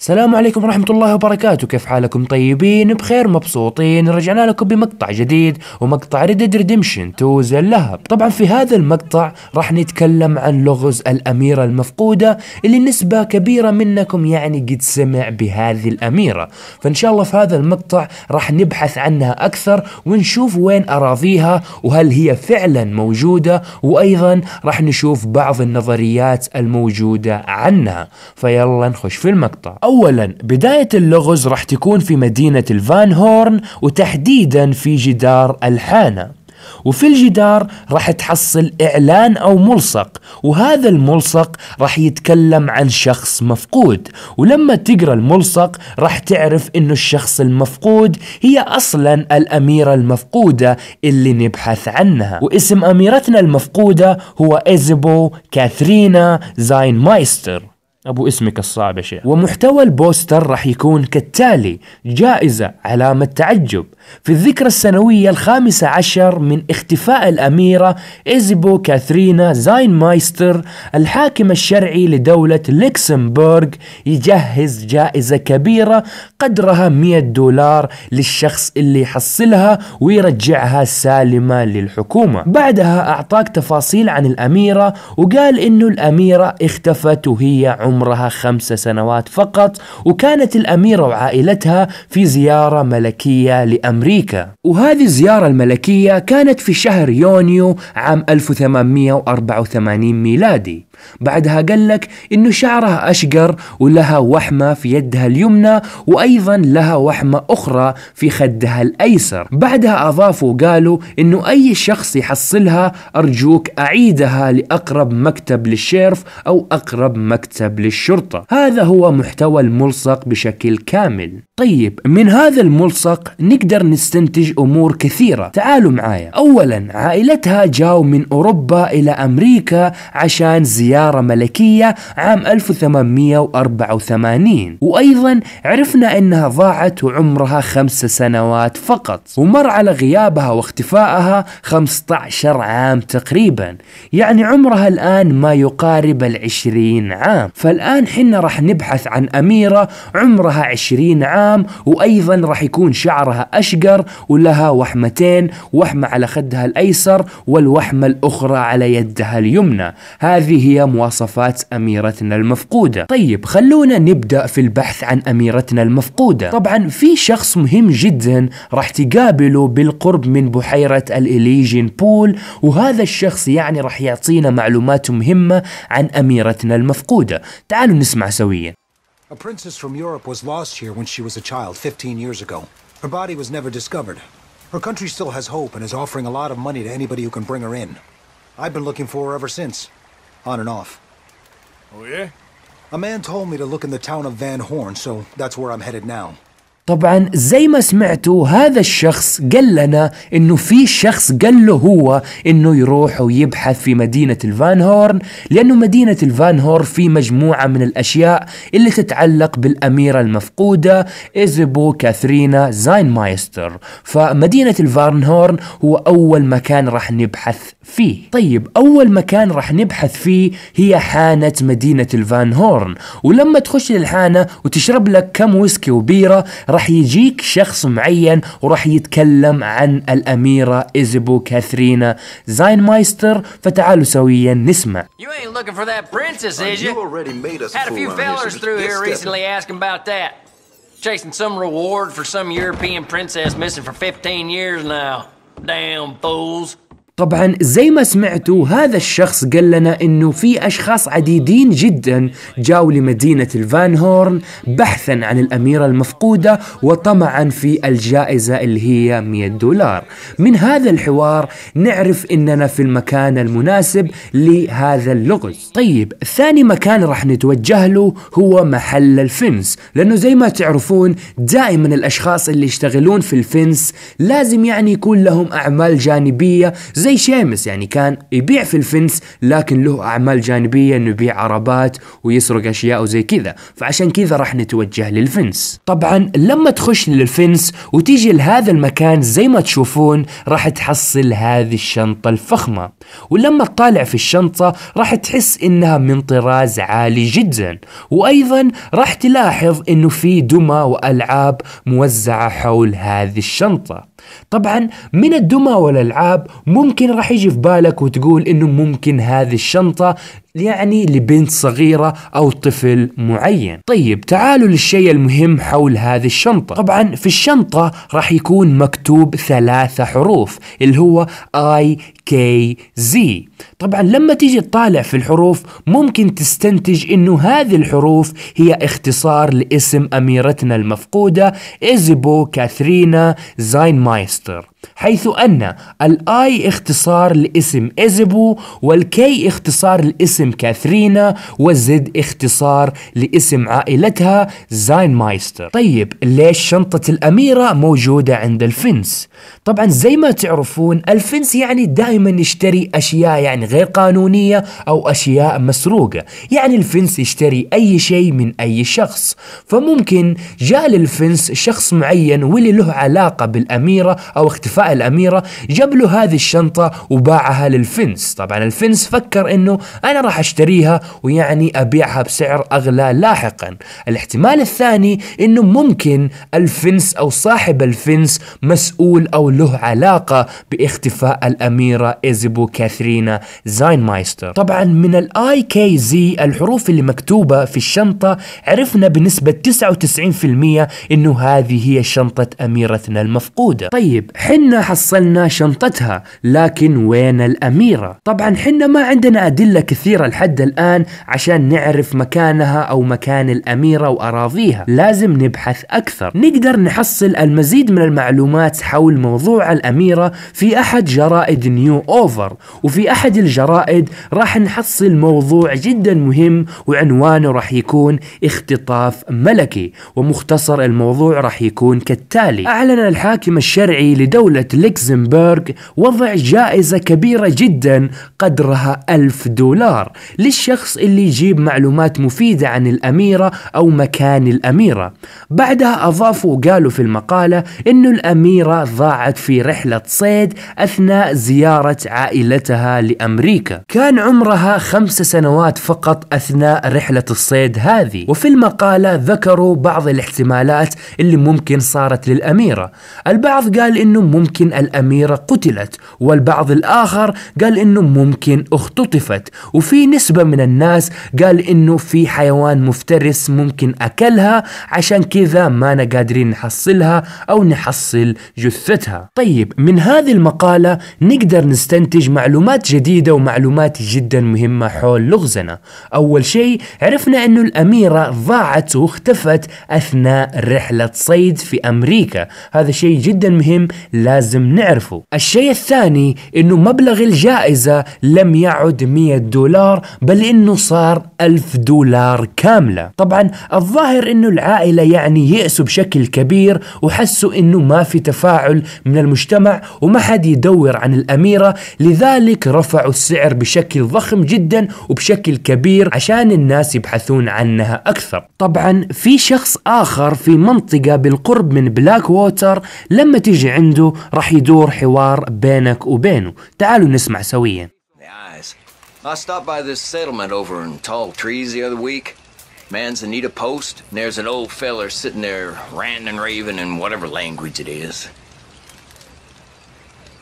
السلام عليكم ورحمة الله وبركاته كيف حالكم طيبين بخير مبسوطين رجعنا لكم بمقطع جديد ومقطع ريدد ريدمشن 2 زي اللهب طبعا في هذا المقطع راح نتكلم عن لغز الأميرة المفقودة اللي نسبة كبيرة منكم يعني قد سمع بهذه الأميرة فإن شاء الله في هذا المقطع راح نبحث عنها أكثر ونشوف وين أراضيها وهل هي فعلا موجودة وأيضا راح نشوف بعض النظريات الموجودة عنها فيلا نخش في المقطع أولا بداية اللغز راح تكون في مدينة الفان هورن وتحديدا في جدار الحانة وفي الجدار راح تحصل إعلان أو ملصق وهذا الملصق راح يتكلم عن شخص مفقود ولما تقرأ الملصق راح تعرف أنه الشخص المفقود هي أصلا الأميرة المفقودة اللي نبحث عنها واسم أميرتنا المفقودة هو ايزيبو كاثرينا زاين مايستر أبو اسمك الصعب يا شيخ ومحتوى البوستر راح يكون كالتالي جائزة علامة تعجب في الذكرى السنوية الخامسة عشر من اختفاء الأميرة إيزيبو كاثرينا زاين مايستر الحاكم الشرعي لدولة لكسمبورغ يجهز جائزة كبيرة قدرها 100 دولار للشخص اللي يحصلها ويرجعها سالمة للحكومة بعدها أعطاك تفاصيل عن الأميرة وقال إنه الأميرة اختفت وهي عمر عمرها خمس سنوات فقط وكانت الأميرة وعائلتها في زيارة ملكية لأمريكا وهذه الزيارة الملكية كانت في شهر يونيو عام 1884 ميلادي بعدها قال لك انه شعرها اشقر ولها وحمه في يدها اليمنى وايضا لها وحمه اخرى في خدها الايسر بعدها اضافوا قالوا انه اي شخص يحصلها ارجوك اعيدها لاقرب مكتب للشيرف او اقرب مكتب للشرطه هذا هو محتوى الملصق بشكل كامل طيب من هذا الملصق نقدر نستنتج امور كثيره تعالوا معايا اولا عائلتها جاوا من اوروبا الى امريكا عشان زي زيارة ملكية عام 1884 وأيضا عرفنا أنها ضاعت وعمرها خمس سنوات فقط ومر على غيابها واختفائها 15 عام تقريبا يعني عمرها الآن ما يقارب العشرين عام فالآن حنا راح نبحث عن أميرة عمرها عشرين عام وأيضا راح يكون شعرها أشقر ولها وحمتين وحمة على خدها الأيسر والوحمة الأخرى على يدها اليمنى هذه هي مواصفات أميرتنا المفقودة طيب خلونا نبدأ في البحث عن أميرتنا المفقودة طبعا في شخص مهم جدا راح تقابله بالقرب من بحيرة الإليجين بول وهذا الشخص يعني راح يعطينا معلومات مهمة عن أميرتنا المفقودة تعالوا نسمع سويا A princess from Europe was lost here when she was a child 15 years ago. Her body was never discovered. Her country still has hope and is offering a lot of money to anybody who can bring her in. I've been looking for her ever since. on and off. Oh, yeah? A man told me to look in the town of Van Horn, so that's where I'm headed now. طبعا زي ما سمعتوا هذا الشخص قال لنا انه في شخص قال له هو انه يروح ويبحث في مدينة الفان هورن لانه مدينة الفان هورن في مجموعة من الاشياء اللي تتعلق بالاميرة المفقودة ايزابو كاثرينا زاين مايستر فمدينة الفان هورن هو اول مكان راح نبحث فيه طيب اول مكان راح نبحث فيه هي حانة مدينة الفان هورن ولما تخش للحانة وتشرب لك كم ويسكي وبيرة راح يجيك شخص معين وراح يتكلم عن الأميرة إيزابو كاثرينا زاين مايستر فتعالوا سويا نسمع You ain't looking for that princess, is you? already made us Had a few fellers through here recently asking about that. Chasing some reward for some European princess missing for 15 years now. Damn fools. طبعا زي ما سمعتوا هذا الشخص قال لنا انه في اشخاص عديدين جدا جاوا لمدينة الفان هورن بحثا عن الاميرة المفقودة وطمعا في الجائزة اللي هي 100 دولار من هذا الحوار نعرف اننا في المكان المناسب لهذا اللغز طيب ثاني مكان راح نتوجه له هو محل الفنس لانه زي ما تعرفون دائما الاشخاص اللي يشتغلون في الفنس لازم يعني يكون لهم اعمال جانبية زي زي شيمس يعني كان يبيع في الفنس لكن له أعمال جانبية إنه يبيع عربات ويسرق أشياء وزي كذا فعشان كذا راح نتوجه للفنس طبعا لما تخش للفنس وتيجي لهذا المكان زي ما تشوفون راح تحصل هذه الشنطة الفخمة ولما تطالع في الشنطة راح تحس إنها من طراز عالي جدا وأيضا راح تلاحظ إنه في دمى وألعاب موزعة حول هذه الشنطة طبعا من الدمى والالعاب ممكن راح يجي في بالك وتقول انه ممكن هذه الشنطه يعني لبنت صغيرة أو طفل معين طيب تعالوا للشيء المهم حول هذه الشنطة طبعا في الشنطة راح يكون مكتوب ثلاثة حروف اللي هو I K Z طبعا لما تيجي تطالع في الحروف ممكن تستنتج انه هذه الحروف هي اختصار لاسم اميرتنا المفقودة ايزيبو كاثرينا زاين مايستر حيث أن الآي اختصار لاسم إزبو والكي اختصار لاسم كاثرينا والزد اختصار لاسم عائلتها زاين مايستر طيب ليش شنطة الأميرة موجودة عند الفنس؟ طبعا زي ما تعرفون الفنس يعني دائما يشتري أشياء يعني غير قانونية أو أشياء مسروقة يعني الفنس يشتري أي شيء من أي شخص فممكن جاء للفنس شخص معين واللي له علاقة بالأميرة أو اختصار اختفاء الأميرة جاب له هذه الشنطة وباعها للفنس طبعا الفنس فكر أنه أنا راح أشتريها ويعني أبيعها بسعر أغلى لاحقا الاحتمال الثاني أنه ممكن الفنس أو صاحب الفنس مسؤول أو له علاقة باختفاء الأميرة إيزيبو كاثرينا زاينمايستر طبعا من الاي كي زي الحروف اللي مكتوبة في الشنطة عرفنا بنسبة 99% أنه هذه هي شنطة أميرتنا المفقودة طيب حلو حنا حصلنا شنطتها لكن وين الأميرة؟ طبعا حنا ما عندنا أدلة كثيرة لحد الآن عشان نعرف مكانها أو مكان الأميرة وأراضيها لازم نبحث أكثر نقدر نحصل المزيد من المعلومات حول موضوع الأميرة في أحد جرائد نيو أوفر وفي أحد الجرائد راح نحصل موضوع جدا مهم وعنوانه راح يكون اختطاف ملكي ومختصر الموضوع راح يكون كالتالي أعلن الحاكم الشرعي لدولة دولة لوكسمبورغ وضع جائزة كبيرة جدا قدرها ألف دولار للشخص اللي يجيب معلومات مفيدة عن الأميرة أو مكان الأميرة بعدها أضافوا وقالوا في المقالة أن الأميرة ضاعت في رحلة صيد أثناء زيارة عائلتها لأمريكا كان عمرها خمس سنوات فقط أثناء رحلة الصيد هذه وفي المقالة ذكروا بعض الاحتمالات اللي ممكن صارت للأميرة البعض قال أنه ممكن الأميرة قتلت والبعض الآخر قال إنه ممكن اختطفت وفي نسبة من الناس قال إنه في حيوان مفترس ممكن أكلها عشان كذا ما أنا قادرين نحصلها أو نحصل جثتها طيب من هذه المقالة نقدر نستنتج معلومات جديدة ومعلومات جدا مهمة حول لغزنا أول شيء عرفنا أنه الأميرة ضاعت واختفت أثناء رحلة صيد في أمريكا هذا شيء جدا مهم لا لازم نعرفه الشيء الثاني أنه مبلغ الجائزة لم يعد 100 دولار بل أنه صار 1000 دولار كاملة طبعا الظاهر أنه العائلة يعني يأسوا بشكل كبير وحسوا أنه ما في تفاعل من المجتمع وما حد يدور عن الأميرة لذلك رفعوا السعر بشكل ضخم جدا وبشكل كبير عشان الناس يبحثون عنها أكثر طبعا في شخص آخر في منطقة بالقرب من بلاك ووتر لما تيجي عنده راح يدور حوار بينك وبينه تعالوا نسمع سويا I stopped by this settlement over in Tall Trees the other week. Man's Anita Post, and there's an old feller sitting there ranting and raving in whatever language it is.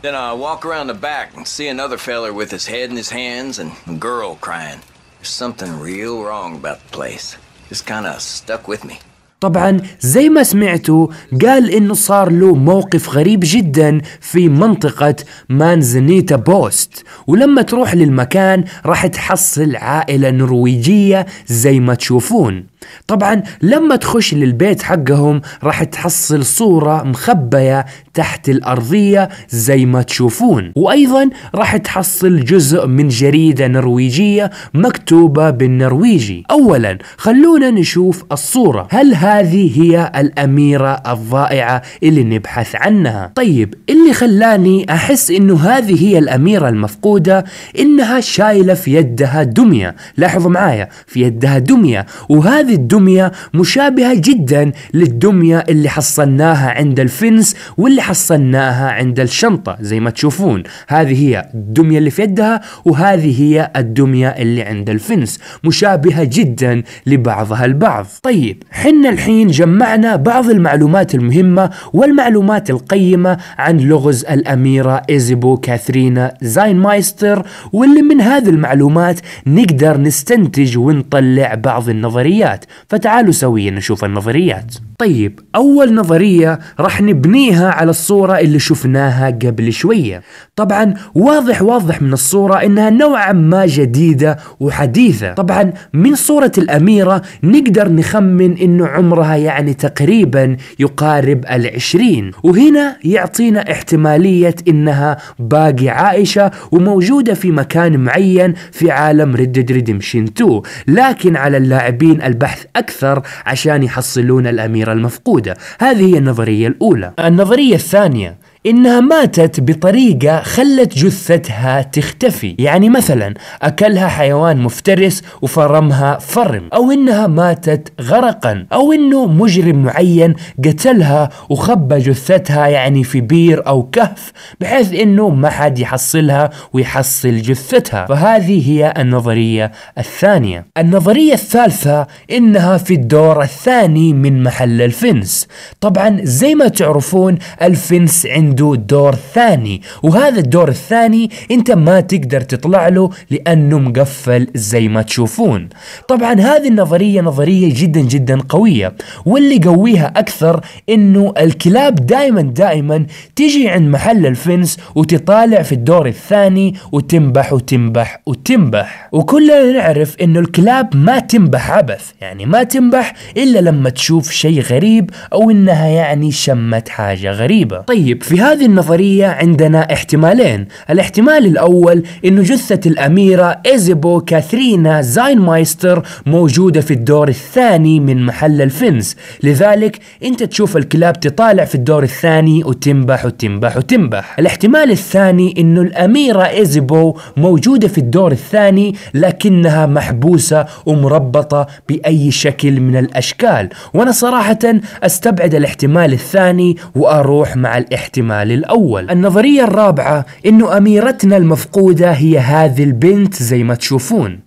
Then I walk around the back and see another feller with his head in his hands and a girl crying. There's something real wrong about the place. Just kind of stuck with me. طبعا زي ما سمعتوا قال انه صار له موقف غريب جدا في منطقة مانزنيتا بوست ولما تروح للمكان راح تحصل عائلة نرويجية زي ما تشوفون طبعا لما تخش للبيت حقهم راح تحصل صورة مخبية تحت الأرضية زي ما تشوفون وأيضا راح تحصل جزء من جريدة نرويجية مكتوبة بالنرويجي أولا خلونا نشوف الصورة هل هذه هي الأميرة الضائعة اللي نبحث عنها طيب اللي خلاني أحس إنه هذه هي الأميرة المفقودة إنها شايلة في يدها دمية لاحظوا معايا في يدها دمية وهذه هذه الدمية مشابهة جدا للدمية اللي حصلناها عند الفنس واللي حصلناها عند الشنطة زي ما تشوفون هذه هي الدمية اللي في يدها وهذه هي الدمية اللي عند الفنس مشابهة جدا لبعضها البعض طيب حنا الحين جمعنا بعض المعلومات المهمة والمعلومات القيمة عن لغز الأميرة إيزيبو كاثرينا زاينمايستر واللي من هذه المعلومات نقدر نستنتج ونطلع بعض النظريات فتعالوا سويا نشوف النظريات طيب أول نظرية راح نبنيها على الصورة اللي شفناها قبل شوية طبعا واضح واضح من الصورة إنها نوعا ما جديدة وحديثة طبعا من صورة الأميرة نقدر نخمن إنه عمرها يعني تقريبا يقارب العشرين وهنا يعطينا احتمالية إنها باقي عائشة وموجودة في مكان معين في عالم ريد ديد ريدمشن 2 لكن على اللاعبين البحث أكثر عشان يحصلون الأميرة الأميرة المفقودة هذه هي النظرية الأولى النظرية الثانية إنها ماتت بطريقة خلت جثتها تختفي يعني مثلا أكلها حيوان مفترس وفرمها فرم أو إنها ماتت غرقا أو إنه مجرم معين قتلها وخبى جثتها يعني في بير أو كهف بحيث إنه ما حد يحصلها ويحصل جثتها فهذه هي النظرية الثانية النظرية الثالثة إنها في الدور الثاني من محل الفنس طبعا زي ما تعرفون الفنس عند عنده دور ثاني وهذا الدور الثاني انت ما تقدر تطلع له لانه مقفل زي ما تشوفون طبعا هذه النظرية نظرية جدا جدا قوية واللي قويها اكثر انه الكلاب دائما دائما تجي عند محل الفنس وتطالع في الدور الثاني وتنبح وتنبح وتنبح وكلنا نعرف انه الكلاب ما تنبح عبث يعني ما تنبح الا لما تشوف شيء غريب او انها يعني شمت حاجة غريبة طيب في بهذه النظرية عندنا احتمالين الاحتمال الأول أن جثة الأميرة إيزيبو كاثرينا زاينمايستر موجودة في الدور الثاني من محل الفنس لذلك أنت تشوف الكلاب تطالع في الدور الثاني وتنبح وتنبح وتنبح الاحتمال الثاني أنه الأميرة إيزيبو موجودة في الدور الثاني لكنها محبوسة ومربطة بأي شكل من الأشكال وأنا صراحة أستبعد الاحتمال الثاني وأروح مع الاحتمال الجمال الأول النظرية الرابعة أن أميرتنا المفقودة هي هذه البنت زي ما تشوفون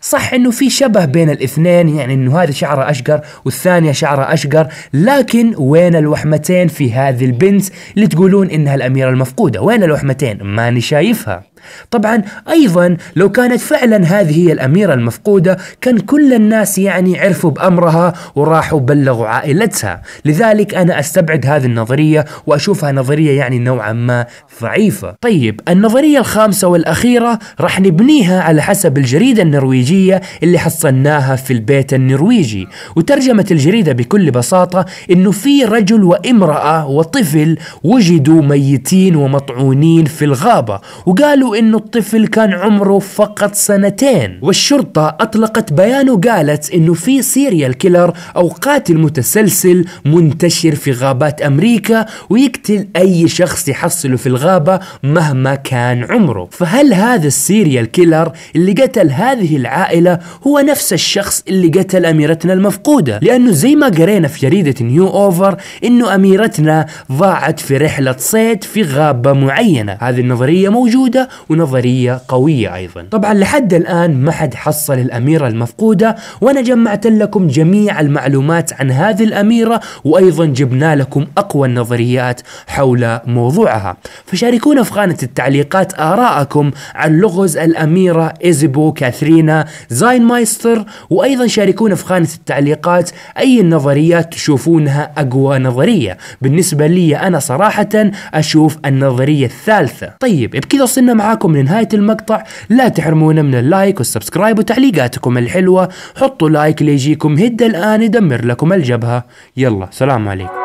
صح انه في شبه بين الاثنين يعني انه هذا شعره اشقر والثانيه شعره اشقر لكن وين الوحمتين في هذه البنت اللي تقولون انها الاميره المفقوده وين الوحمتين ماني شايفها طبعا أيضا لو كانت فعلا هذه هي الأميرة المفقودة كان كل الناس يعني عرفوا بأمرها وراحوا بلغوا عائلتها لذلك أنا أستبعد هذه النظرية وأشوفها نظرية يعني نوعا ما ضعيفة طيب النظرية الخامسة والأخيرة راح نبنيها على حسب الجريدة النرويجية اللي حصلناها في البيت النرويجي وترجمت الجريدة بكل بساطة إنه في رجل وامرأة وطفل وجدوا ميتين ومطعونين في الغابة وقالوا انه الطفل كان عمره فقط سنتين والشرطة اطلقت بيان وقالت انه في سيريال كيلر او قاتل متسلسل منتشر في غابات امريكا ويقتل اي شخص يحصله في الغابة مهما كان عمره فهل هذا السيريال كيلر اللي قتل هذه العائلة هو نفس الشخص اللي قتل اميرتنا المفقودة لانه زي ما قرينا في جريدة نيو اوفر انه اميرتنا ضاعت في رحلة صيد في غابة معينة هذه النظرية موجودة ونظرية قوية أيضا طبعا لحد الآن ما حد حصل الأميرة المفقودة وأنا جمعت لكم جميع المعلومات عن هذه الأميرة وأيضا جبنا لكم أقوى النظريات حول موضوعها فشاركونا في خانة التعليقات آراءكم عن لغز الأميرة إيزيبو كاثرينا زاين مايستر وأيضا شاركونا في خانة التعليقات أي النظريات تشوفونها أقوى نظرية بالنسبة لي أنا صراحة أشوف النظرية الثالثة طيب بكذا وصلنا معاكم معاكم لنهاية المقطع لا تحرمونا من اللايك والسبسكرايب وتعليقاتكم الحلوة حطوا لايك ليجيكم هد الآن يدمر لكم الجبهة يلا سلام عليكم